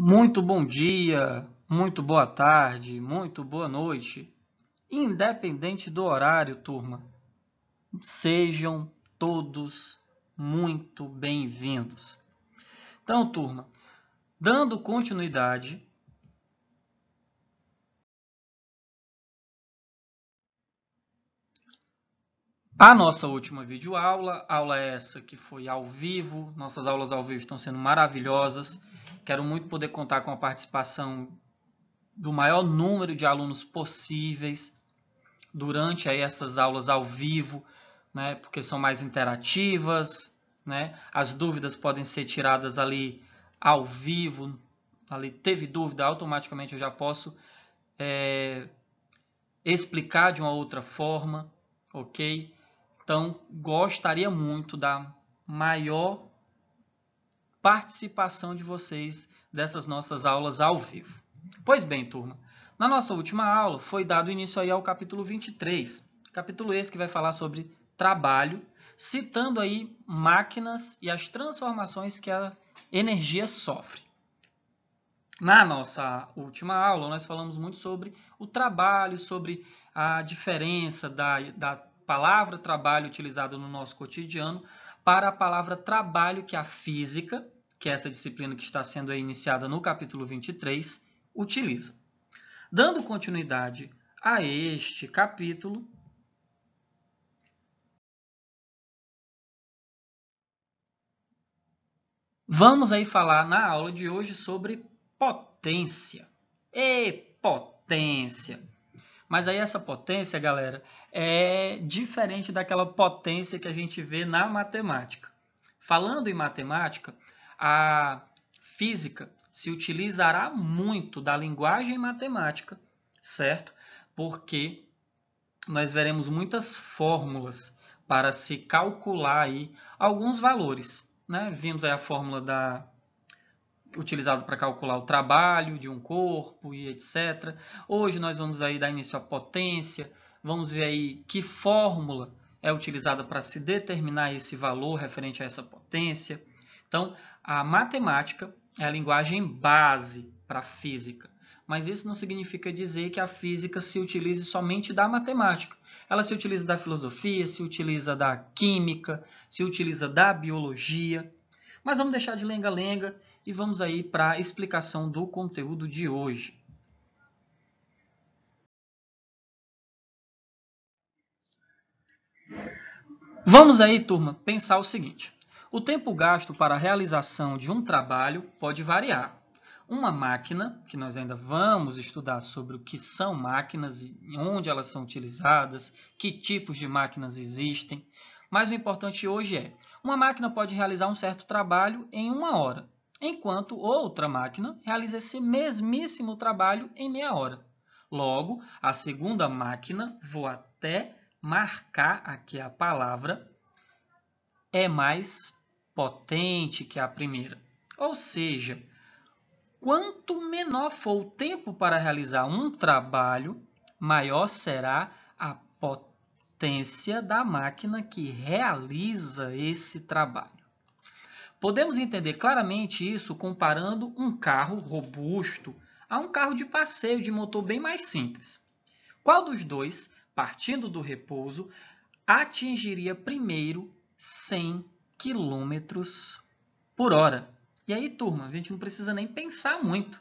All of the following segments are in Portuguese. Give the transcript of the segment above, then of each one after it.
Muito bom dia, muito boa tarde, muito boa noite. Independente do horário, turma, sejam todos muito bem-vindos. Então, turma, dando continuidade à nossa última videoaula, aula essa que foi ao vivo, nossas aulas ao vivo estão sendo maravilhosas Quero muito poder contar com a participação do maior número de alunos possíveis durante aí essas aulas ao vivo, né, porque são mais interativas, né, as dúvidas podem ser tiradas ali ao vivo, ali teve dúvida, automaticamente eu já posso é, explicar de uma outra forma, ok? Então, gostaria muito da maior participação de vocês dessas nossas aulas ao vivo. Pois bem, turma, na nossa última aula foi dado início aí ao capítulo 23, capítulo esse que vai falar sobre trabalho, citando aí máquinas e as transformações que a energia sofre. Na nossa última aula, nós falamos muito sobre o trabalho, sobre a diferença da, da palavra trabalho utilizada no nosso cotidiano para a palavra trabalho que é a física que é essa disciplina que está sendo iniciada no capítulo 23, utiliza. Dando continuidade a este capítulo, Vamos aí falar na aula de hoje sobre potência. E potência! Mas aí essa potência, galera, é diferente daquela potência que a gente vê na matemática. Falando em matemática, a física se utilizará muito da linguagem matemática, certo? Porque nós veremos muitas fórmulas para se calcular aí alguns valores. Né? Vimos aí a fórmula da utilizada para calcular o trabalho de um corpo e etc. Hoje nós vamos aí dar início à potência, vamos ver aí que fórmula é utilizada para se determinar esse valor referente a essa potência. Então, a matemática é a linguagem base para a física. Mas isso não significa dizer que a física se utilize somente da matemática. Ela se utiliza da filosofia, se utiliza da química, se utiliza da biologia. Mas vamos deixar de lenga-lenga e vamos aí para a explicação do conteúdo de hoje. Vamos aí, turma, pensar o seguinte. O tempo gasto para a realização de um trabalho pode variar. Uma máquina, que nós ainda vamos estudar sobre o que são máquinas e onde elas são utilizadas, que tipos de máquinas existem, mas o importante hoje é, uma máquina pode realizar um certo trabalho em uma hora, enquanto outra máquina realiza esse mesmíssimo trabalho em meia hora. Logo, a segunda máquina, vou até marcar aqui a palavra, é mais potente que é a primeira. Ou seja, quanto menor for o tempo para realizar um trabalho, maior será a potência da máquina que realiza esse trabalho. Podemos entender claramente isso comparando um carro robusto a um carro de passeio de motor bem mais simples. Qual dos dois, partindo do repouso, atingiria primeiro 100 quilômetros por hora. E aí, turma, a gente não precisa nem pensar muito.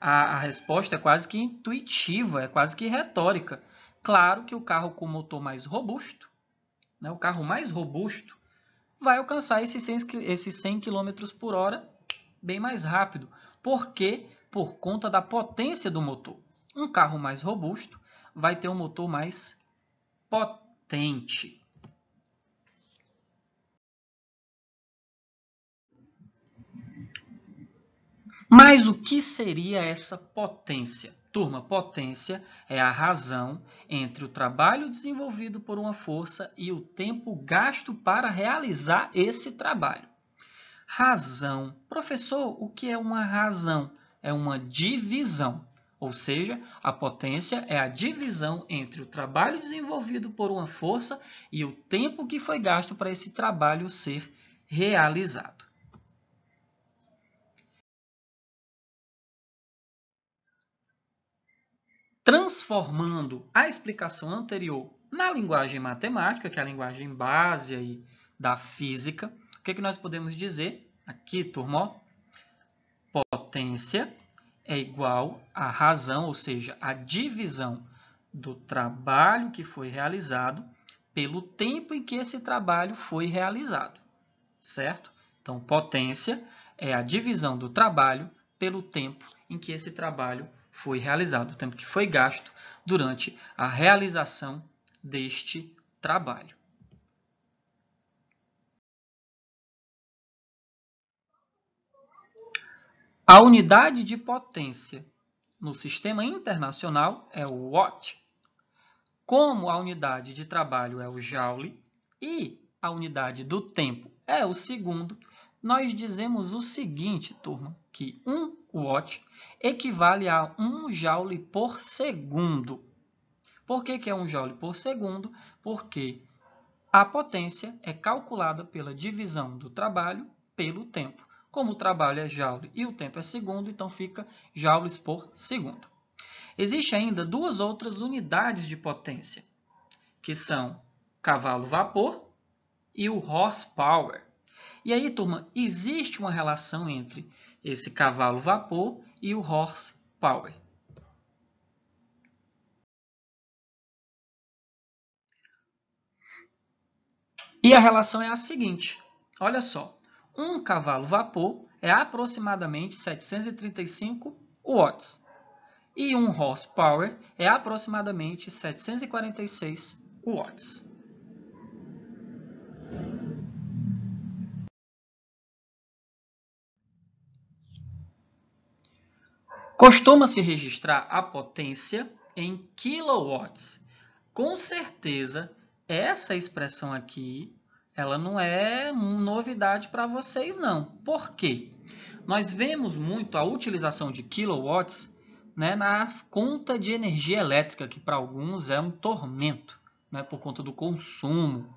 A, a resposta é quase que intuitiva, é quase que retórica. Claro que o carro com motor mais robusto, né, o carro mais robusto, vai alcançar esses 100, esses 100 km por hora bem mais rápido. Por quê? Por conta da potência do motor. Um carro mais robusto vai ter um motor mais potente. Mas o que seria essa potência? Turma, potência é a razão entre o trabalho desenvolvido por uma força e o tempo gasto para realizar esse trabalho. Razão. Professor, o que é uma razão? É uma divisão. Ou seja, a potência é a divisão entre o trabalho desenvolvido por uma força e o tempo que foi gasto para esse trabalho ser realizado. transformando a explicação anterior na linguagem matemática, que é a linguagem base aí da física, o que, é que nós podemos dizer aqui, turma? Potência é igual à razão, ou seja, à divisão do trabalho que foi realizado pelo tempo em que esse trabalho foi realizado, certo? Então, potência é a divisão do trabalho pelo tempo em que esse trabalho foi foi realizado, o tempo que foi gasto durante a realização deste trabalho. A unidade de potência no sistema internacional é o watt. Como a unidade de trabalho é o joule e a unidade do tempo é o segundo, nós dizemos o seguinte, turma, que 1 watt equivale a 1 joule por segundo. Por que, que é 1 joule por segundo? Porque a potência é calculada pela divisão do trabalho pelo tempo. Como o trabalho é joule e o tempo é segundo, então fica joules por segundo. Existem ainda duas outras unidades de potência, que são cavalo-vapor e o horsepower. E aí, turma, existe uma relação entre esse cavalo vapor e o horse power. E a relação é a seguinte, olha só, um cavalo vapor é aproximadamente 735 watts e um horsepower é aproximadamente 746 watts. Costuma-se registrar a potência em kilowatts. Com certeza, essa expressão aqui, ela não é novidade para vocês não. Por quê? Nós vemos muito a utilização de kilowatts né, na conta de energia elétrica, que para alguns é um tormento, né, por conta do consumo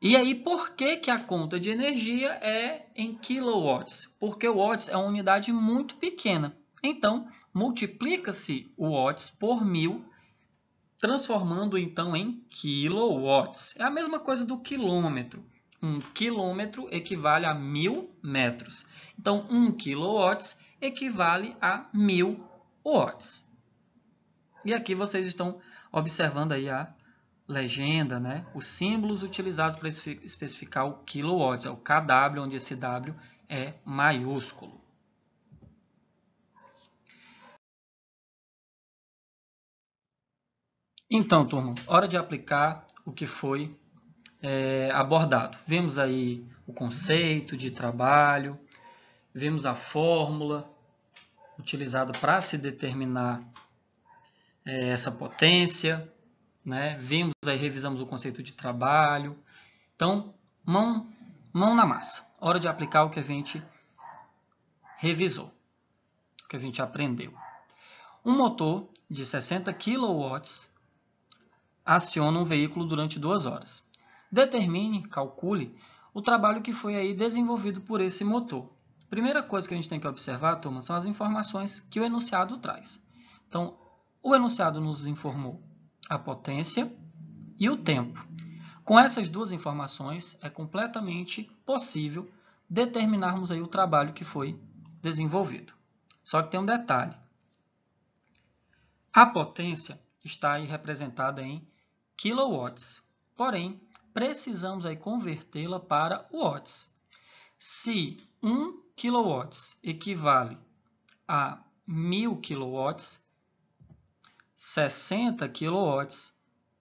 e aí, por que, que a conta de energia é em kilowatts? Porque o watts é uma unidade muito pequena. Então, multiplica-se o watts por mil, transformando então em kilowatts. É a mesma coisa do quilômetro. Um quilômetro equivale a mil metros. Então, um kilowatts equivale a mil watts. E aqui vocês estão observando aí a legenda, né, os símbolos utilizados para especificar o kilowatts, é o KW, onde esse W é maiúsculo. Então, turma, hora de aplicar o que foi é, abordado. Vemos aí o conceito de trabalho, vemos a fórmula utilizada para se determinar é, essa potência, né? Vimos aí, revisamos o conceito de trabalho. Então, mão, mão na massa. Hora de aplicar o que a gente revisou, o que a gente aprendeu. Um motor de 60 kW aciona um veículo durante duas horas. Determine, calcule, o trabalho que foi aí desenvolvido por esse motor. Primeira coisa que a gente tem que observar, turma, são as informações que o enunciado traz. Então, o enunciado nos informou a potência e o tempo. Com essas duas informações, é completamente possível determinarmos aí o trabalho que foi desenvolvido. Só que tem um detalhe. A potência está aí representada em kilowatts, porém, precisamos aí convertê-la para watts. Se 1 kilowatts equivale a 1000 kilowatts, 60 kW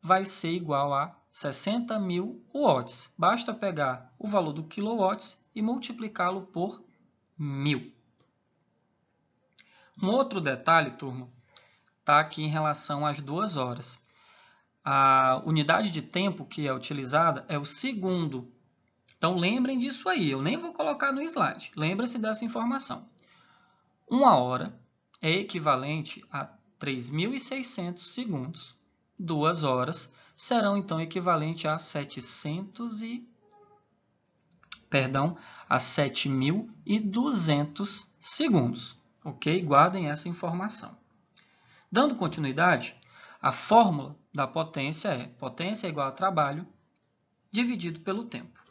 vai ser igual a 60 mil watts. Basta pegar o valor do quilowatts e multiplicá-lo por mil. Um outro detalhe, turma, está aqui em relação às duas horas. A unidade de tempo que é utilizada é o segundo. Então, lembrem disso aí. Eu nem vou colocar no slide. Lembra-se dessa informação. Uma hora é equivalente a 3.600 segundos, 2 horas, serão então equivalente a 700 e perdão, a 7.200 segundos. OK? Guardem essa informação. Dando continuidade, a fórmula da potência é potência é igual a trabalho dividido pelo tempo.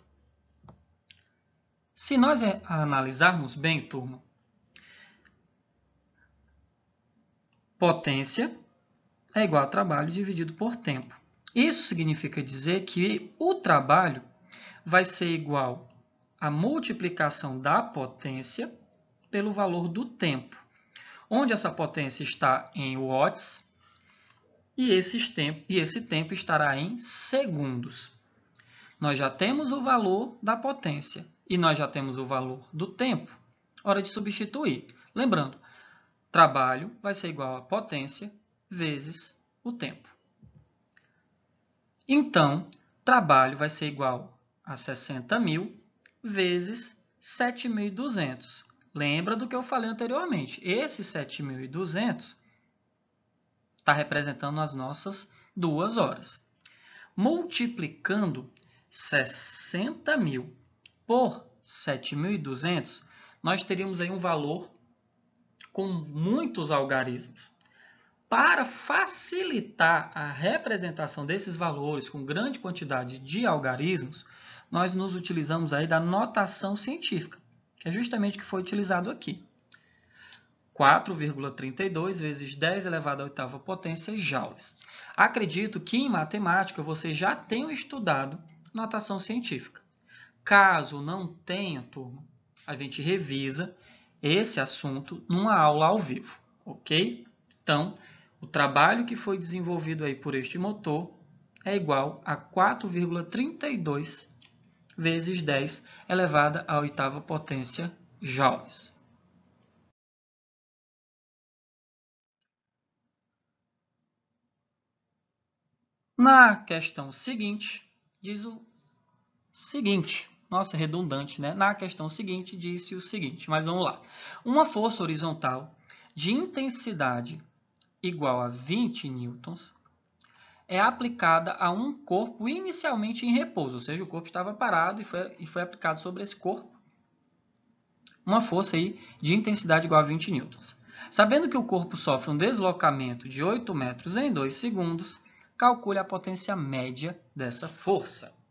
Se nós é, analisarmos bem, turma, potência é igual a trabalho dividido por tempo. Isso significa dizer que o trabalho vai ser igual à multiplicação da potência pelo valor do tempo, onde essa potência está em watts e, esses e esse tempo estará em segundos. Nós já temos o valor da potência e nós já temos o valor do tempo. Hora de substituir. Lembrando, trabalho vai ser igual a potência vezes o tempo. Então, trabalho vai ser igual a 60.000 mil vezes 7.200. Lembra do que eu falei anteriormente. Esse 7.200 está representando as nossas duas horas. Multiplicando 60.000 mil por 7.200, nós teríamos aí um valor com muitos algarismos. Para facilitar a representação desses valores com grande quantidade de algarismos, nós nos utilizamos aí da notação científica, que é justamente o que foi utilizado aqui. 4,32 vezes 10 elevado à oitava potência joules. Acredito que em matemática vocês já tenham estudado notação científica. Caso não tenha, turma, a gente revisa esse assunto numa aula ao vivo, ok? Então, o trabalho que foi desenvolvido aí por este motor é igual a 4,32 vezes 10 elevada à oitava potência joules. Na questão seguinte, diz o seguinte. Nossa, redundante, né? Na questão seguinte, disse o seguinte, mas vamos lá. Uma força horizontal de intensidade igual a 20 newtons é aplicada a um corpo inicialmente em repouso, ou seja, o corpo estava parado e foi, e foi aplicado sobre esse corpo uma força aí de intensidade igual a 20 newtons. Sabendo que o corpo sofre um deslocamento de 8 metros em 2 segundos, calcule a potência média dessa força.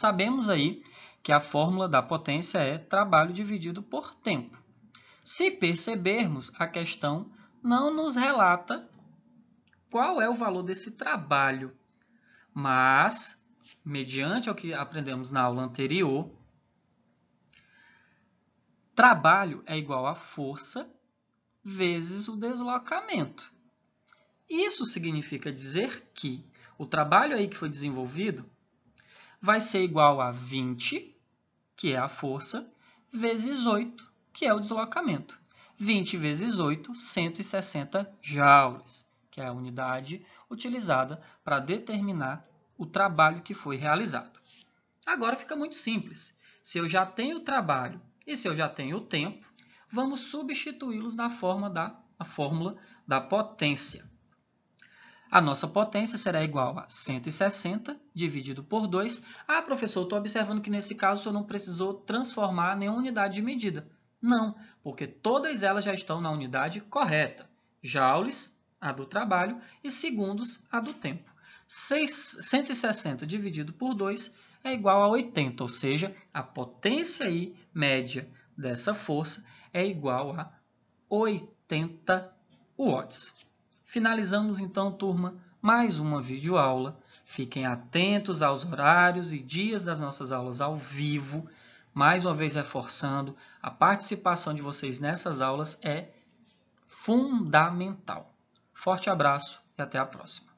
Sabemos aí que a fórmula da potência é trabalho dividido por tempo. Se percebermos, a questão não nos relata qual é o valor desse trabalho, mas, mediante o que aprendemos na aula anterior, trabalho é igual a força vezes o deslocamento. Isso significa dizer que o trabalho aí que foi desenvolvido vai ser igual a 20, que é a força, vezes 8, que é o deslocamento. 20 vezes 8, 160 joules, que é a unidade utilizada para determinar o trabalho que foi realizado. Agora fica muito simples. Se eu já tenho o trabalho e se eu já tenho o tempo, vamos substituí-los na forma da fórmula da potência. A nossa potência será igual a 160 dividido por 2. Ah, professor, estou observando que nesse caso o senhor não precisou transformar nenhuma unidade de medida. Não, porque todas elas já estão na unidade correta. Joules, a do trabalho, e segundos, a do tempo. 6, 160 dividido por 2 é igual a 80, ou seja, a potência aí, média dessa força é igual a 80 watts. Finalizamos então, turma, mais uma videoaula. Fiquem atentos aos horários e dias das nossas aulas ao vivo. Mais uma vez reforçando, a participação de vocês nessas aulas é fundamental. Forte abraço e até a próxima.